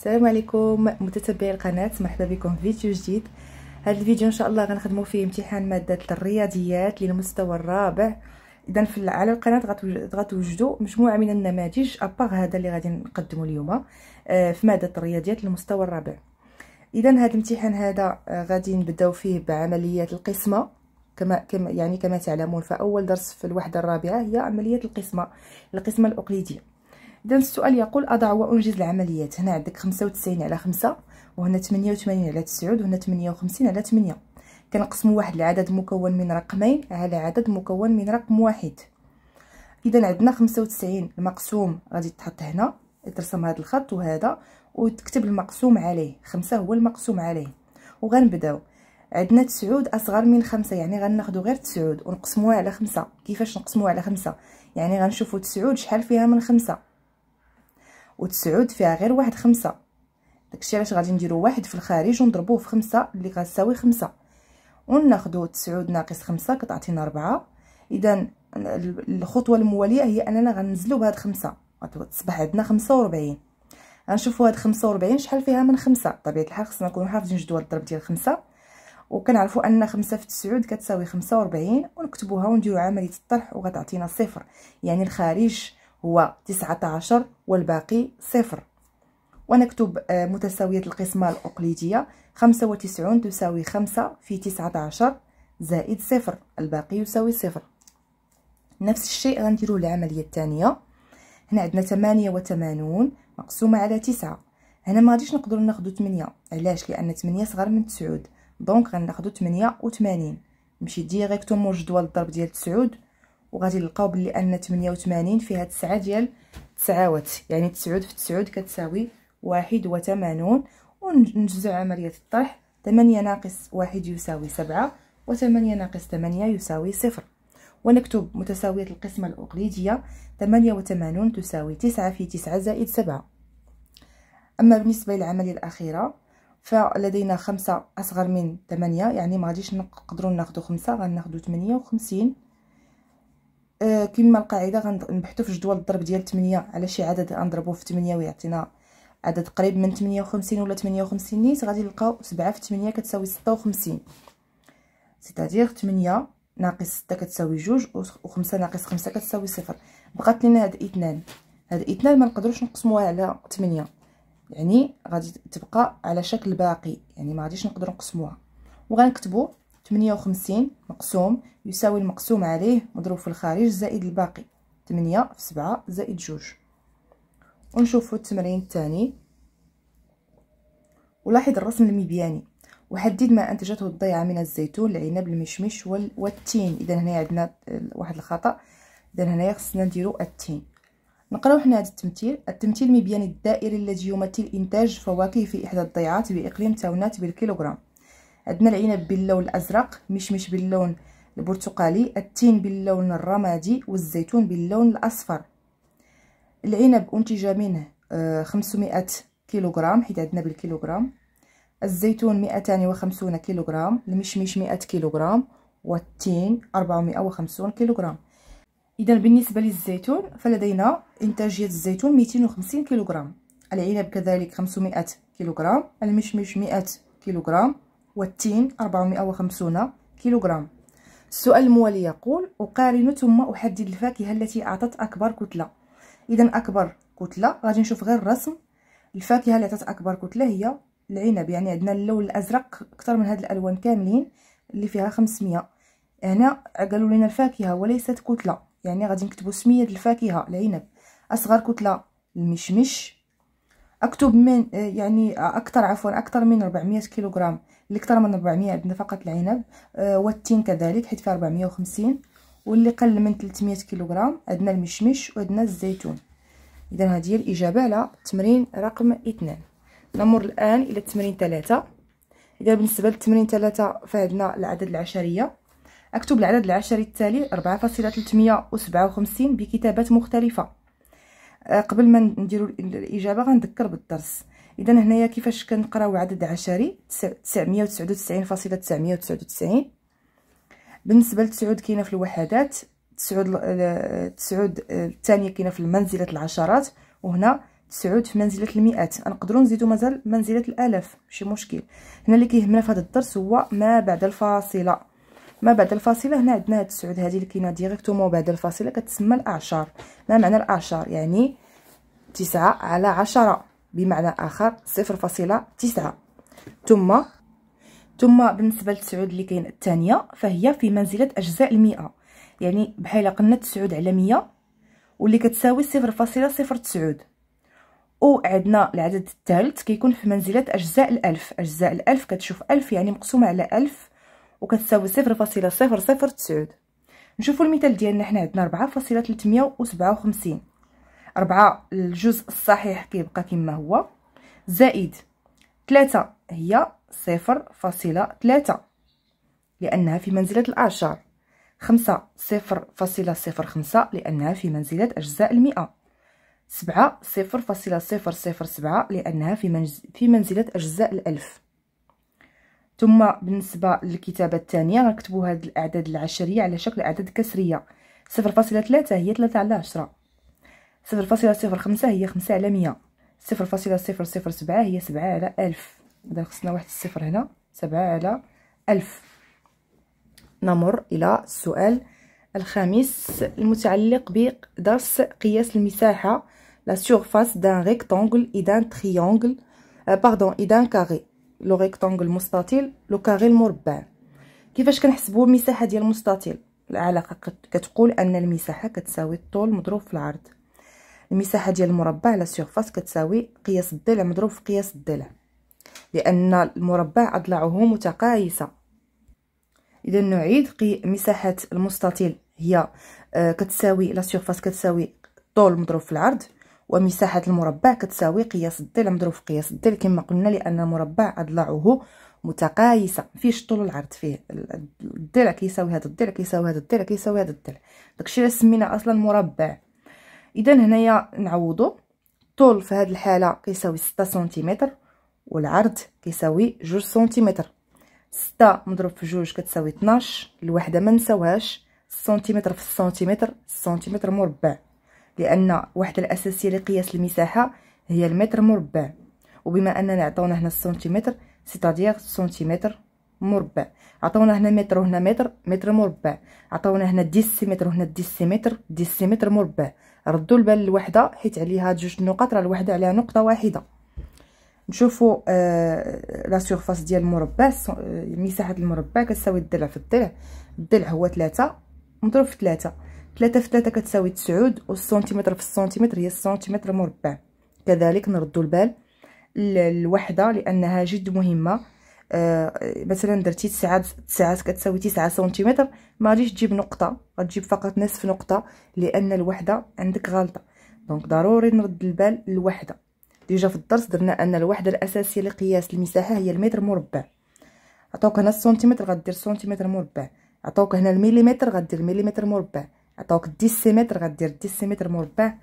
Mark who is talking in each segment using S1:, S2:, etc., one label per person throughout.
S1: السلام عليكم متتبعي القناه مرحبا بكم في فيديو جديد هذا الفيديو ان شاء الله غنخدموا فيه امتحان ماده الرياضيات للمستوى الرابع اذا في على القناه غتوجدوا مجموعه من النماذج اباغ هذا اللي غادي نقدمه اليوم آه، في ماده الرياضيات للمستوى الرابع اذا هذا الامتحان هذا آه، غادي نبداو فيه بعمليات القسمه كما كما يعني كما تعلمون فاول درس في الوحده الرابعه هي عمليه القسمه القسمه الاقليديه اذا السؤال يقول اضع وانجز العمليات هنا عندك 95 على 5 وهنا 88 على 9 وهنا 58 على 8 كنقسموا واحد العدد مكون من رقمين على عدد مكون من رقم واحد اذا عندنا 95 المقسوم غادي تحط هنا ترسم هذا الخط وهذا وتكتب المقسوم عليه خمسة هو المقسوم عليه وغنبداو عندنا تسعود اصغر من خمسة يعني غناخدو غير تسعود ونقسموها على خمسة كيفاش نقسموها على خمسة يعني غنشوفو تسعود شحال فيها من خمسة وتسعود فيها غير واحد خمسة داكشي علاش غادي نديرو واحد في الخارج ونضربوه في خمسة اللي غتساوي خمسة وناخدو تسعود ناقص خمسة كتعطينا ربعة اذا الخطوه المواليه هي اننا غنزلو بهاد خمسة غتصبح عندنا خمسة وربعين غنشوفو هاد خمسة وربعين شحال فيها من خمسة بطبيعه الحال خصنا نكونو حافظين جدول الضرب ديال خمسة وكنعرفو ان خمسة في تسعود كتساوي خمسة وربعين ونكتبوها ونديرو عمليه الطرح وغتعطينا صفر يعني الخارج هو 19 والباقي صفر ونكتب آه، متساوية القسمة الأقليدية 95 تساوي 5 في 19 زائد صفر الباقي يساوي صفر نفس الشيء غنديرو العملية الثانية هنا عندنا 88 مقسومة على 9 هنا ما غاديش نقدروا ناخذوا 8 علاش لان 8 صغر من 9 دونك غناخذوا 88 نمشي ديريكتومون جدول الضرب ديال 9 وغادي نلقاو بلي ان 88 فيها 9 ديال تسعاوات يعني تسعود في تسعود كتساوي واحد ونجزع عملية الطرح 8 ناقص واحد يساوي سبعة وثمانية ناقص ثمانية يساوي صفر ونكتب متساوية القسمة الأقليدية 88 تساوي 9 في 9 زائد 7 أما بالنسبة للعملية الأخيرة فلدينا خمسة أصغر من 8 يعني ما غاديش نقدروا ناخدو خمسة غناخدو 58 آه، كما القاعده غنبحثوا في جدول الضرب ديال 8 على شي عدد غنضربوه في 8 ويعطينا عدد قريب من 58 ولا 58 نيت غادي نلقاو 7 في 8 كتساوي 56 سيتادير 8 ناقص 6 كتساوي 2 و5 ناقص 5 كتساوي 0 بقات لينا هاد اثنان هاد اثنان ما نقدروش نقسموها على 8 يعني غادي تبقى على شكل باقي يعني ما غاديش نقدروا نقسموها وغنكتبوا تمنية وخمسين مقسوم يساوي المقسوم عليه مضروب في الخارج زائد الباقي تمنية في سبعة زائد جوج ونشوفوا التمرين الثاني ولاحظ الرسم المبياني وحدد ما انتجته الضيعه من الزيتون العنب المشمش والتين اذا هنا عندنا آه، واحد الخطا اذا هنا خصنا نديرو التين نقراو حنا هذا التمثيل التمثيل المبياني الدائري الذي يمثل انتاج فواكه في احدى الضيعات باقليم تاونات بالكيلوغرام عندنا العنب باللون الازرق مشمش باللون البرتقالي التين باللون الرمادي والزيتون باللون الاصفر العنب انتج منه آه، 500 كيلوغرام حيت عندنا بالكيلوغرام الزيتون 250 كيلوغرام المشمش 100 كيلوغرام والتين 450 كيلوغرام اذا بالنسبه للزيتون فلدينا انتاجيه الزيتون 250 كيلوغرام العنب كذلك 500 كيلوغرام المشمش 100 كيلوغرام والتين 450 كيلوغرام السؤال الموالي يقول أقارن ثم أحدد الفاكهة التي أعطت أكبر كتلة إذا أكبر كتلة غادي نشوف غير الرسم الفاكهة اللي عطات أكبر كتلة هي العنب يعني عندنا اللون الأزرق أكثر من هاد الألوان كاملين اللي فيها 500 هنا قالوا لنا الفاكهة وليست كتلة يعني غادي نكتبوا سمية الفاكهة العنب أصغر كتلة المشمش أكتب من يعني أكثر عفوا أكثر من 400 كيلوغرام اللي كثر من 400 عندنا فقط العنب آه والتين كذلك حيت فيه 450 واللي قل من 300 كيلوغرام عندنا المشمش وعندنا الزيتون اذا هذه هي الاجابه على التمرين رقم 2 نمر الان الى التمرين 3 اذا بالنسبه للتمرين 3 فعندنا العدد العشريه اكتب العدد العشري التالي 4.357 بكتابات مختلفه آه، قبل ما نديروا الاجابه غنذكر بالدرس اذا هنايا كيفاش كنقراو عدد عشري 999.999 بالنسبه لتسعود كاينه في الوحدات تسعود تسعود آه، الثانيه كاينه في منزله العشرات وهنا تسعود في منزله المئات نقدروا نزيدوا مازال منزله الالاف ماشي مشكل هنا اللي كيهمنا في هذا الدرس هو ما بعد الفاصله ما بعد الفاصله هنا عندنا هاد التسعود هذه اللي كاينه ديريكتومون بعد الفاصله كتسمى الاعشار ما معنى الاعشار يعني تسعة على عشرة بمعنى آخر صفر فاصلة تسعة ثم ثم بالنسبة للتسعود اللي كاين الثانية فهي في منزلة أجزاء المئة يعني بحال قلنا تسعود على مية واللي كتساوي صفر فاصلة صفر تسعود وعندنا العدد الثالث كيكون في منزلة أجزاء الألف أجزاء الألف كتشوف ألف يعني مقسومة على ألف وكتساوي صفر فاصلة صفر صفر تسعود نشوفوا المثال ديالنا حنا عندنا ربعة فاصلة تلتمية وسبعة وخمسين أربعة الجزء الصحيح كيبقى كما هو زائد ثلاثة هي صفر فاصلة ثلاثة لأنها في منزلة الأعشار خمسة صفر فاصلة صفر خمسة لأنها في منزلة أجزاء المئة سبعة صفر فاصلة صفر صفر سبعة لأنها في, منز... في منزلة أجزاء الألف ثم بالنسبة للكتابة الثانية غنكتبو هاد الأعداد العشرية على شكل أعداد كسرية صفر فاصلة ثلاثة هي ثلاثة على عشرة صفر فاصلة صفر خمسة هي خمسة على مية صفر فاصلة صفر صفر سبعة هي سبعة على ألف إذا خصنا واحد الصفر هنا سبعة على ألف نمر إلى السؤال الخامس المتعلق بدرس قياس المساحة لا سيرفاس دان ريكتونغل إي دان تريونغل باردون إي دان كاري لو ريكتونغل مستطيل لو كاري المربع كيفاش كنحسبوا المساحة ديال المستطيل العلاقة كتقول أن المساحة كتساوي الطول مضروب في العرض المساحه ديال المربع على سيرفاس كتساوي قياس الضلع مضروب في قياس الضلع لان المربع اضلاعه متقايسه اذا نعيد قي مساحه المستطيل هي آه، كتساوي لا سيرفاس كتساوي الطول مضروب في العرض ومساحه المربع كتساوي قياس الضلع مضروب في قياس الضلع كما قلنا لان المربع اضلاعه متقايسه فيش الطول والعرض فيه الضلع كيساوي هذا الضلع كيساوي هذا الضلع كيساوي هذا الضلع داكشي اللي سمينا اصلا مربع اذا هنايا نعوضو الطول في هذه الحاله كيساوي 6 سنتيمتر والعرض كيساوي 2 سنتيمتر 6 مضروب في 2 كتساوي 12 الوحده ما نساوهاش سنتيمتر في سنتيمتر سنتيمتر مربع لان الوحده الاساسيه لقياس المساحه هي المتر مربع وبما اننا عطاونا هنا السنتيمتر سيتادير سنتيمتر مربع عطاونا هنا متر وهنا متر متر مربع عطاونا هنا ديسيمتر وهنا ديسيمتر ديسيمتر مربع ردوا البال الوحده حيت عليها جوج نقط راه الوحده عليها نقطه واحده نشوفوا آه لا سيرفاس ديال المربع آه، مساحه المربع كتساوي الضلع في الضلع الضلع هو 3 مضروب في 3 3 في 3 كتساوي 9 والسنتيمتر في السنتيمتر هي السنتيمتر مربع كذلك نردوا البال الوحده لانها جد مهمه آه، مثلا درتي 9 9 كتساوي 9 سنتيمتر ما غاديش تجيب نقطه غتجيب فقط نصف نقطه لان الوحده عندك غلطه دونك ضروري نرد البال للوحده ديجا في الدرس درنا ان الوحده الاساسيه لقياس المساحه هي المتر مربع عطاوك هنا السنتيمتر غدير سنتيمتر مربع عطاوك هنا المليمتر غدير مليمتر مربع عطاوك الديسيمتر غدير ديسيمتر مربع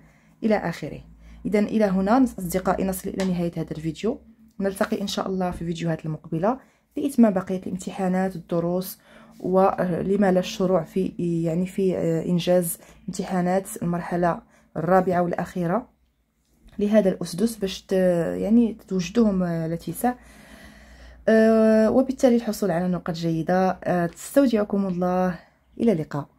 S1: الى اخره اذا الى هنا اصدقائي نصل الى نهايه هذا الفيديو نلتقي إن شاء الله في الفيديوهات المقبلة لإتمام بقية الامتحانات والدروس ولما آه، لا الشروع في يعني في آه، إنجاز امتحانات المرحلة الرابعة والأخيرة لهذا الأسدس باش يعني توجدهم آه، لتيسا وبالتالي الحصول على نقاط جيدة تستودعكم الله إلى اللقاء